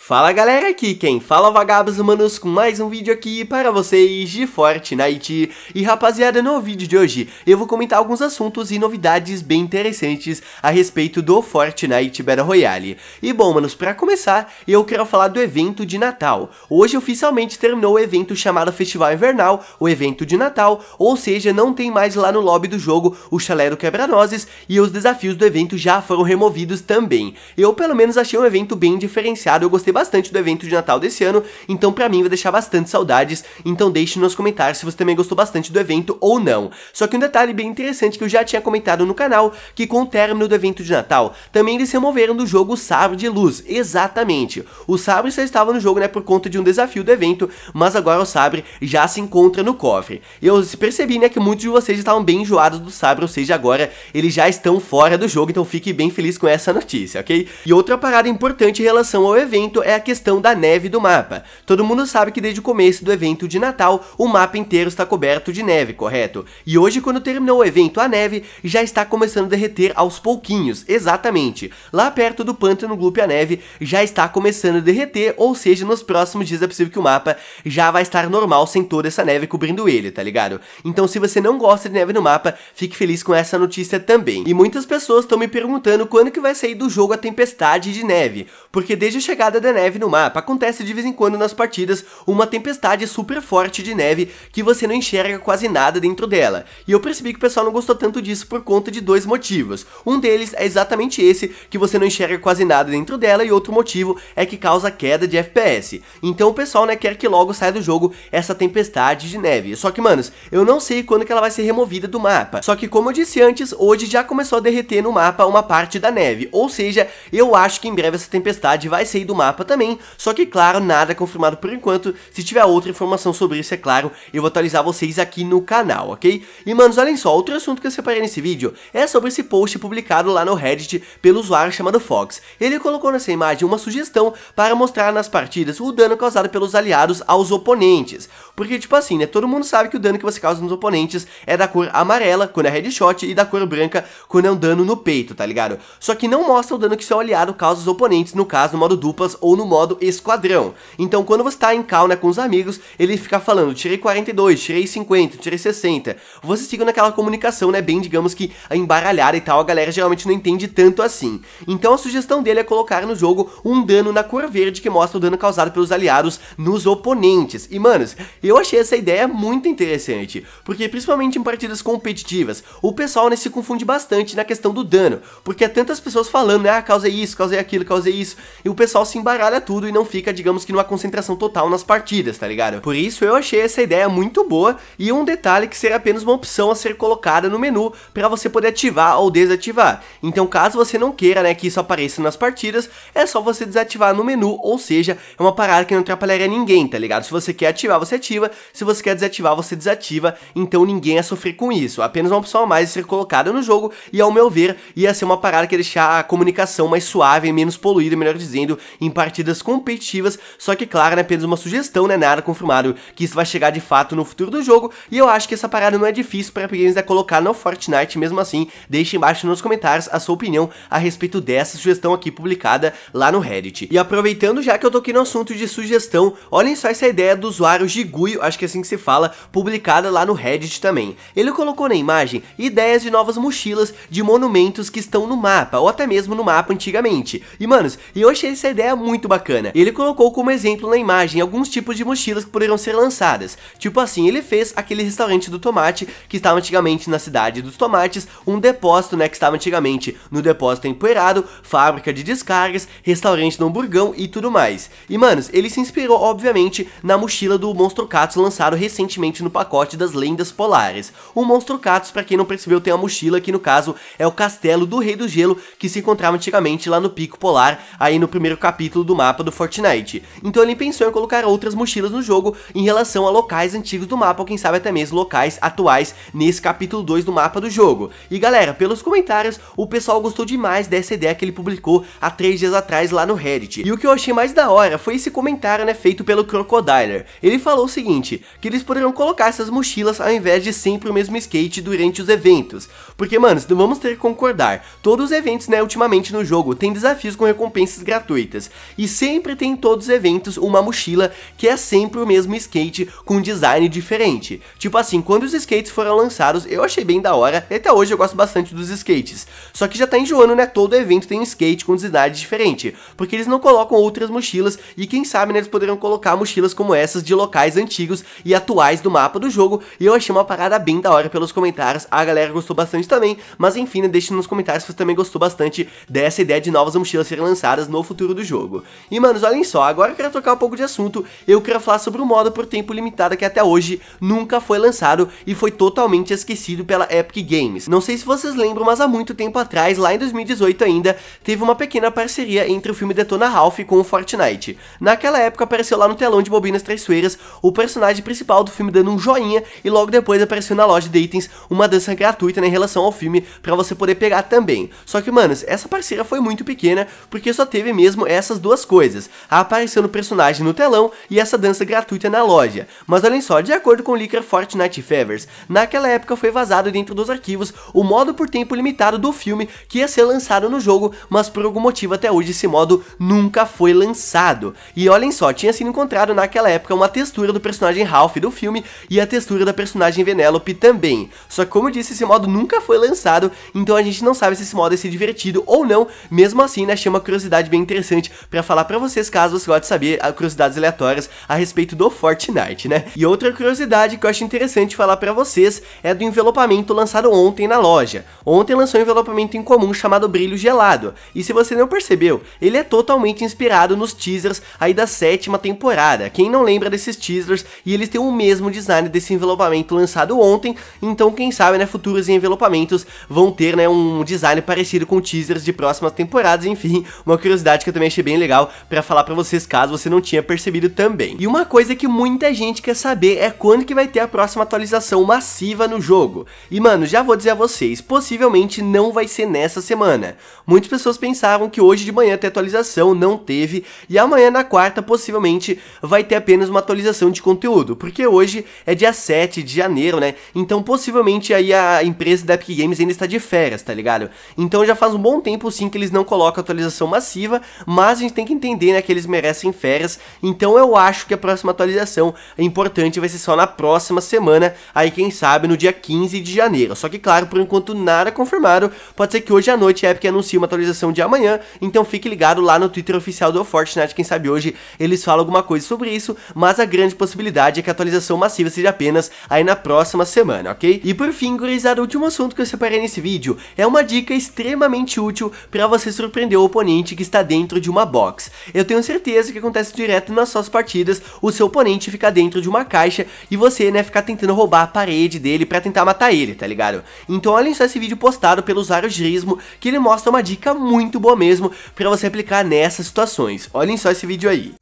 Fala galera, aqui quem fala é vagabos humanos com mais um vídeo aqui para vocês de Fortnite. E rapaziada, no vídeo de hoje eu vou comentar alguns assuntos e novidades bem interessantes a respeito do Fortnite Battle Royale. E bom manos, para começar eu quero falar do evento de Natal. Hoje oficialmente terminou o evento chamado Festival Invernal, o evento de Natal, ou seja, não tem mais lá no lobby do jogo o chalé do quebra-nozes e os desafios do evento já foram removidos também. Eu pelo menos achei um evento bem diferenciado, eu gostei gostei bastante do evento de Natal desse ano, então pra mim vai deixar bastante saudades, então deixe nos comentários se você também gostou bastante do evento ou não. Só que um detalhe bem interessante que eu já tinha comentado no canal, que com o término do evento de Natal, também eles removeram do jogo o Sabre de Luz, exatamente. O Sabre só estava no jogo né, por conta de um desafio do evento, mas agora o Sabre já se encontra no cofre. Eu percebi né, que muitos de vocês estavam bem enjoados do Sabre, ou seja, agora eles já estão fora do jogo, então fique bem feliz com essa notícia, ok? E outra parada importante em relação ao evento evento é a questão da neve do mapa. Todo mundo sabe que desde o começo do evento de Natal, o mapa inteiro está coberto de neve, correto? E hoje, quando terminou o evento, a neve já está começando a derreter aos pouquinhos, exatamente. Lá perto do pântano Gloop, a neve já está começando a derreter, ou seja, nos próximos dias é possível que o mapa já vai estar normal sem toda essa neve cobrindo ele, tá ligado? Então, se você não gosta de neve no mapa, fique feliz com essa notícia também. E muitas pessoas estão me perguntando quando que vai sair do jogo a tempestade de neve, porque desde a chegada da da neve no mapa. Acontece de vez em quando nas partidas uma tempestade super forte de neve que você não enxerga quase nada dentro dela. E eu percebi que o pessoal não gostou tanto disso por conta de dois motivos. Um deles é exatamente esse, que você não enxerga quase nada dentro dela, e outro motivo é que causa queda de FPS. Então o pessoal né, quer que logo saia do jogo essa tempestade de neve. Só que, manos, eu não sei quando que ela vai ser removida do mapa. Só que, como eu disse antes, hoje já começou a derreter no mapa uma parte da neve. Ou seja, eu acho que em breve essa tempestade vai sair do mapa também, só que claro, nada é confirmado por enquanto, se tiver outra informação sobre isso, é claro, eu vou atualizar vocês aqui no canal, ok? E manos, olhem só, outro assunto que eu separei nesse vídeo é sobre esse post publicado lá no Reddit pelo usuário chamado Fox. Ele colocou nessa imagem uma sugestão para mostrar nas partidas o dano causado pelos aliados aos oponentes, porque tipo assim, né, todo mundo sabe que o dano que você causa nos oponentes é da cor amarela quando é headshot e da cor branca quando é um dano no peito, tá ligado? Só que não mostra o dano que seu aliado causa aos oponentes, no caso, no modo duplas ou ou no modo esquadrão. Então quando você está em calma né, com os amigos, ele fica falando, tirei 42, tirei 50, tirei 60. Vocês ficam naquela comunicação, né, bem, digamos que embaralhada e tal, a galera geralmente não entende tanto assim. Então a sugestão dele é colocar no jogo um dano na cor verde que mostra o dano causado pelos aliados nos oponentes. E, manos, eu achei essa ideia muito interessante, porque principalmente em partidas competitivas, o pessoal né, se confunde bastante na questão do dano, porque há é tantas pessoas falando, né, ah, causei isso, causei aquilo, causei isso, e o pessoal se embaralha embaralha tudo e não fica, digamos que, numa concentração total nas partidas, tá ligado? Por isso eu achei essa ideia muito boa e um detalhe que será apenas uma opção a ser colocada no menu para você poder ativar ou desativar. Então caso você não queira né, que isso apareça nas partidas, é só você desativar no menu, ou seja, é uma parada que não atrapalharia ninguém, tá ligado? Se você quer ativar, você ativa, se você quer desativar, você desativa, então ninguém ia sofrer com isso. Apenas uma opção a mais a ser colocada no jogo e ao meu ver ia ser uma parada que ia deixar a comunicação mais suave e menos poluída, melhor dizendo, em partidas partidas competitivas, só que claro, né, apenas uma sugestão, né, nada confirmado que isso vai chegar de fato no futuro do jogo, e eu acho que essa parada não é difícil para games é colocar no Fortnite, mesmo assim, deixe embaixo nos comentários a sua opinião a respeito dessa sugestão aqui publicada lá no Reddit. E aproveitando já que eu toquei no assunto de sugestão, olhem só essa ideia do usuário Giguio, acho que é assim que se fala, publicada lá no Reddit também. Ele colocou na imagem ideias de novas mochilas de monumentos que estão no mapa, ou até mesmo no mapa antigamente. E manos, eu achei essa ideia muito muito bacana. Ele colocou como exemplo na imagem alguns tipos de mochilas que poderiam ser lançadas. Tipo assim, ele fez aquele restaurante do tomate que estava antigamente na cidade dos tomates, um depósito, né, que estava antigamente no depósito empoeirado, fábrica de descargas, restaurante do hamburgão e tudo mais. E manos, ele se inspirou obviamente na mochila do Monstro Catos lançado recentemente no pacote das lendas polares. O Monstro Catos, para quem não percebeu, tem uma mochila que no caso é o castelo do Rei do Gelo que se encontrava antigamente lá no Pico Polar, aí no primeiro capítulo do mapa do Fortnite. Então ele pensou em colocar outras mochilas no jogo em relação a locais antigos do mapa, ou quem sabe até mesmo locais atuais nesse capítulo 2 do mapa do jogo. E galera, pelos comentários, o pessoal gostou demais dessa ideia que ele publicou há 3 dias atrás lá no Reddit. E o que eu achei mais da hora foi esse comentário né, feito pelo Crocodiler. Ele falou o seguinte, que eles poderiam colocar essas mochilas ao invés de sempre o mesmo skate durante os eventos. Porque, mano, vamos ter que concordar, todos os eventos né, ultimamente no jogo tem desafios com recompensas gratuitas. E sempre tem em todos os eventos uma mochila que é sempre o mesmo skate com design diferente. Tipo assim, quando os skates foram lançados, eu achei bem da hora, e até hoje eu gosto bastante dos skates. Só que já tá enjoando, né? Todo evento tem um skate com design diferente, porque eles não colocam outras mochilas e quem sabe né, eles poderiam colocar mochilas como essas de locais antigos e atuais do mapa do jogo, e eu achei uma parada bem da hora pelos comentários, a galera gostou bastante também, mas enfim, né, deixe nos comentários se você também gostou bastante dessa ideia de novas mochilas serem lançadas no futuro do jogo jogo. E, manos, olhem só, agora eu quero trocar um pouco de assunto, eu quero falar sobre um modo por tempo limitado que até hoje nunca foi lançado e foi totalmente esquecido pela Epic Games. Não sei se vocês lembram, mas há muito tempo atrás, lá em 2018 ainda, teve uma pequena parceria entre o filme Detona Ralph com o Fortnite. Naquela época apareceu lá no telão de bobinas traiçoeiras o personagem principal do filme dando um joinha e logo depois apareceu na loja de itens uma dança gratuita né, em relação ao filme para você poder pegar também. Só que, manos, essa parceria foi muito pequena porque só teve mesmo essas duas duas coisas, a aparição do personagem no telão e essa dança gratuita na loja. Mas olhem só, de acordo com o leaker Fortnite Favors, naquela época foi vazado dentro dos arquivos o modo por tempo limitado do filme que ia ser lançado no jogo, mas por algum motivo até hoje esse modo nunca foi lançado. E olhem só, tinha sido encontrado naquela época uma textura do personagem Ralph do filme e a textura da personagem Venelope também. Só que como eu disse, esse modo nunca foi lançado, então a gente não sabe se esse modo ia é ser divertido ou não, mesmo assim, né, achei uma curiosidade bem interessante pra para falar para vocês caso você goste de saber ah, curiosidades aleatórias a respeito do Fortnite, né? E outra curiosidade que eu acho interessante falar para vocês é do envelopamento lançado ontem na loja. Ontem lançou um envelopamento em comum chamado Brilho Gelado, e se você não percebeu, ele é totalmente inspirado nos teasers aí da sétima temporada. Quem não lembra desses teasers, e eles têm o mesmo design desse envelopamento lançado ontem, então quem sabe, né, futuros envelopamentos vão ter, né, um design parecido com teasers de próximas temporadas, enfim, uma curiosidade que eu também achei bem legal legal para falar para vocês caso você não tinha percebido também. E uma coisa que muita gente quer saber é quando que vai ter a próxima atualização massiva no jogo. E mano, já vou dizer a vocês, possivelmente não vai ser nessa semana. Muitas pessoas pensavam que hoje de manhã tem atualização, não teve, e amanhã na quarta possivelmente vai ter apenas uma atualização de conteúdo, porque hoje é dia 7 de janeiro, né? Então possivelmente aí a empresa da Epic Games ainda está de férias, tá ligado? Então já faz um bom tempo sim que eles não colocam atualização massiva, mas a gente tem que entender, né, que eles merecem férias. Então eu acho que a próxima atualização é importante, vai ser só na próxima semana, aí quem sabe no dia 15 de janeiro. Só que claro, por enquanto nada confirmado. Pode ser que hoje à noite a Epic anuncie uma atualização de amanhã, então fique ligado lá no Twitter oficial do Fortnite, quem sabe hoje eles falam alguma coisa sobre isso, mas a grande possibilidade é que a atualização massiva seja apenas aí na próxima semana, ok? E por fim, gurizada, o último assunto que eu separei nesse vídeo é uma dica extremamente útil para você surpreender o oponente que está dentro de uma box. Xbox. Eu tenho certeza que acontece direto nas suas partidas, o seu oponente fica dentro de uma caixa e você, né, fica tentando roubar a parede dele para tentar matar ele, tá ligado? Então olhem só esse vídeo postado pelo usuário Grismo, que ele mostra uma dica muito boa mesmo para você aplicar nessas situações. Olhem só esse vídeo aí.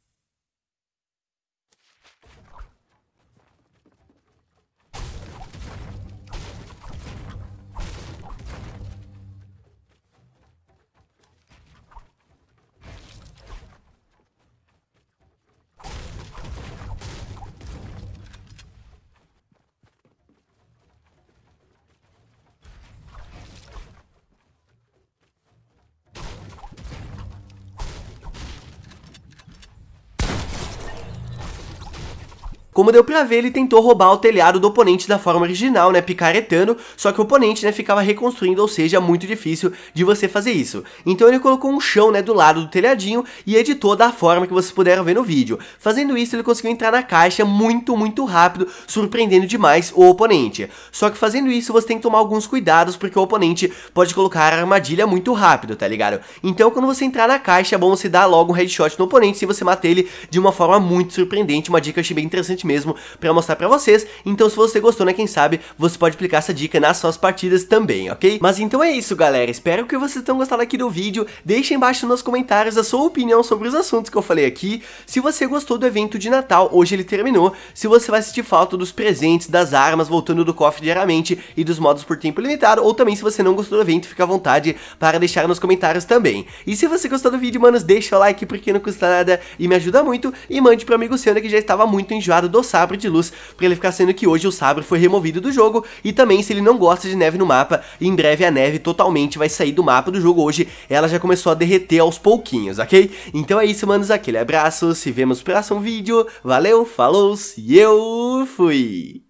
Como deu pra ver, ele tentou roubar o telhado do oponente da forma original, né, picaretando, só que o oponente, né, ficava reconstruindo, ou seja, muito difícil de você fazer isso. Então ele colocou um chão, né, do lado do telhadinho e editou da forma que vocês puderam ver no vídeo. Fazendo isso, ele conseguiu entrar na caixa muito, muito rápido, surpreendendo demais o oponente. Só que fazendo isso, você tem que tomar alguns cuidados, porque o oponente pode colocar a armadilha muito rápido, tá ligado? Então quando você entrar na caixa, é bom você dar logo um headshot no oponente se você matar ele de uma forma muito surpreendente, uma dica que eu achei bem interessante mesmo para mostrar para vocês, então se você gostou, né, quem sabe, você pode aplicar essa dica nas suas partidas também, ok? Mas então é isso, galera, espero que vocês tenham gostado aqui do vídeo, deixem embaixo nos comentários a sua opinião sobre os assuntos que eu falei aqui, se você gostou do evento de Natal, hoje ele terminou, se você vai sentir falta dos presentes, das armas, voltando do cofre diariamente e dos modos por tempo limitado, ou também se você não gostou do evento, fica à vontade para deixar nos comentários também. E se você gostou do vídeo, manos, deixa o like porque não custa nada e me ajuda muito, e mande pro amigo seu né, que já estava muito enjoado do do sabre de luz para ele ficar sendo que hoje o sabre foi removido do jogo e também se ele não gosta de neve no mapa, em breve a neve totalmente vai sair do mapa do jogo hoje, ela já começou a derreter aos pouquinhos, ok? Então é isso, manos, aquele abraço, se vemos no próximo vídeo, valeu, falou e eu fui!